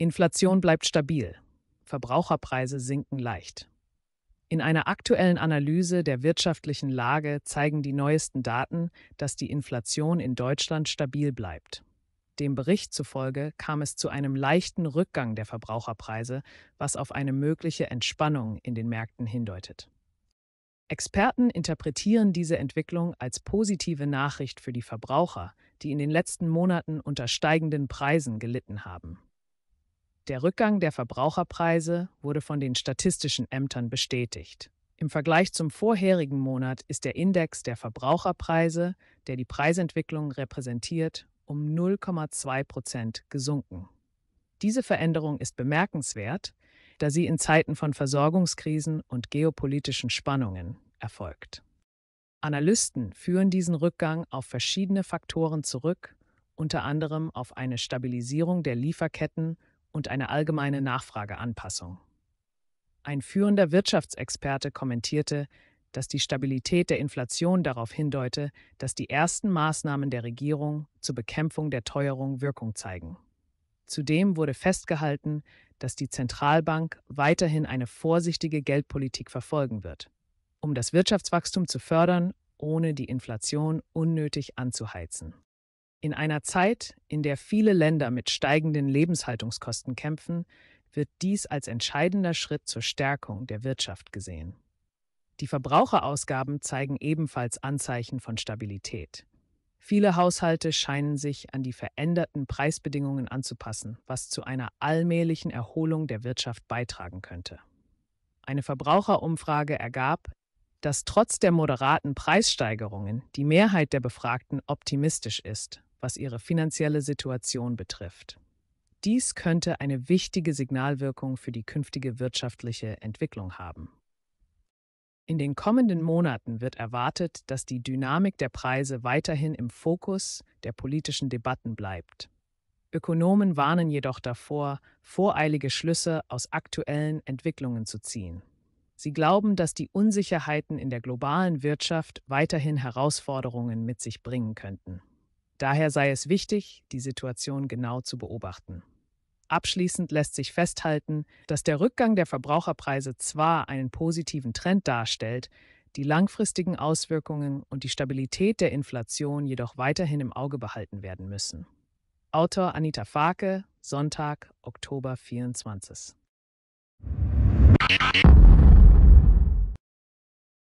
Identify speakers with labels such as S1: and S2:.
S1: Inflation bleibt stabil. Verbraucherpreise sinken leicht. In einer aktuellen Analyse der wirtschaftlichen Lage zeigen die neuesten Daten, dass die Inflation in Deutschland stabil bleibt. Dem Bericht zufolge kam es zu einem leichten Rückgang der Verbraucherpreise, was auf eine mögliche Entspannung in den Märkten hindeutet. Experten interpretieren diese Entwicklung als positive Nachricht für die Verbraucher, die in den letzten Monaten unter steigenden Preisen gelitten haben. Der Rückgang der Verbraucherpreise wurde von den statistischen Ämtern bestätigt. Im Vergleich zum vorherigen Monat ist der Index der Verbraucherpreise, der die Preisentwicklung repräsentiert, um 0,2 Prozent gesunken. Diese Veränderung ist bemerkenswert, da sie in Zeiten von Versorgungskrisen und geopolitischen Spannungen erfolgt. Analysten führen diesen Rückgang auf verschiedene Faktoren zurück, unter anderem auf eine Stabilisierung der Lieferketten und eine allgemeine Nachfrageanpassung. Ein führender Wirtschaftsexperte kommentierte, dass die Stabilität der Inflation darauf hindeute, dass die ersten Maßnahmen der Regierung zur Bekämpfung der Teuerung Wirkung zeigen. Zudem wurde festgehalten, dass die Zentralbank weiterhin eine vorsichtige Geldpolitik verfolgen wird, um das Wirtschaftswachstum zu fördern, ohne die Inflation unnötig anzuheizen. In einer Zeit, in der viele Länder mit steigenden Lebenshaltungskosten kämpfen, wird dies als entscheidender Schritt zur Stärkung der Wirtschaft gesehen. Die Verbraucherausgaben zeigen ebenfalls Anzeichen von Stabilität. Viele Haushalte scheinen sich an die veränderten Preisbedingungen anzupassen, was zu einer allmählichen Erholung der Wirtschaft beitragen könnte. Eine Verbraucherumfrage ergab, dass trotz der moderaten Preissteigerungen die Mehrheit der Befragten optimistisch ist was ihre finanzielle Situation betrifft. Dies könnte eine wichtige Signalwirkung für die künftige wirtschaftliche Entwicklung haben. In den kommenden Monaten wird erwartet, dass die Dynamik der Preise weiterhin im Fokus der politischen Debatten bleibt. Ökonomen warnen jedoch davor, voreilige Schlüsse aus aktuellen Entwicklungen zu ziehen. Sie glauben, dass die Unsicherheiten in der globalen Wirtschaft weiterhin Herausforderungen mit sich bringen könnten. Daher sei es wichtig, die Situation genau zu beobachten. Abschließend lässt sich festhalten, dass der Rückgang der Verbraucherpreise zwar einen positiven Trend darstellt, die langfristigen Auswirkungen und die Stabilität der Inflation jedoch weiterhin im Auge behalten werden müssen. Autor Anita Farke, Sonntag, Oktober 24.